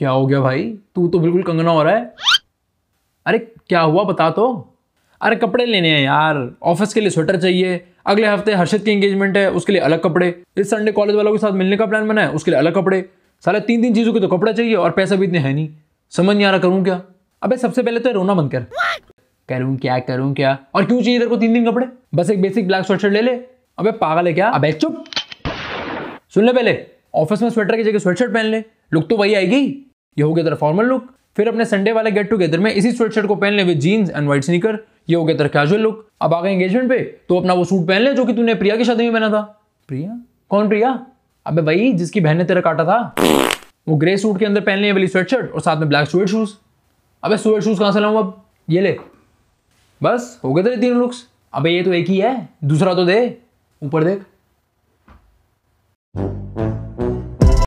क्या हो गया भाई तू तो बिल्कुल कंगना हो रहा है अरे क्या हुआ बता तो अरे कपड़े लेने हैं यार ऑफिस के लिए स्वेटर चाहिए अगले हफ्ते हर्षद की एंगेजमेंट है उसके लिए अलग कपड़े इस संडे कॉलेज वालों के साथ मिलने का प्लान बना है उसके लिए अलग कपड़े सारे तीन तीन चीज़ों के तो कपड़े चाहिए और पैसा भी इतने हैं नहीं समझ नहीं आ रहा करूँ क्या अबे सबसे पहले तो रोना बंद कर करूँ क्या करूँ क्या और क्यों चाहिए तेरे को तीन दिन कपड़े बस एक बेसिक ब्लैक स्वेटर ले ले अबे पागल है क्या अबे चुप सुन ले पहले ऑफिस में स्वेटर की जगह स्वेटशर्ट पहन ले लुक तो वही आएगी ये हो गया तेरा फॉर्मल लुक फिर अपने संडे वाले गेट टुगेदर में इसी स्वेट शर्ट को पहन ले with jeans and white sneaker ये हो गया तेरा कैजुअल लुक अब आ गए एंगेजमेंट पे तो अपना वो सूट पहन ले जो कि तूने प्रिया की शादी में पहना था प्रिया कौन प्रिया अबे भाई जिसकी बहन ने तेरा काटा था वो ग्रे सूट के अंदर पहन लिए वाली स्वेट शर्ट और साथ में ब्लैक स्वेट शूज़ अबे स्वेट शूज़ कहाँ से लाऊ अब ये ले बस हो गए तेरे तीनों लुक्स अबे ये तो एक ही है दूसरा तो दे ऊपर देख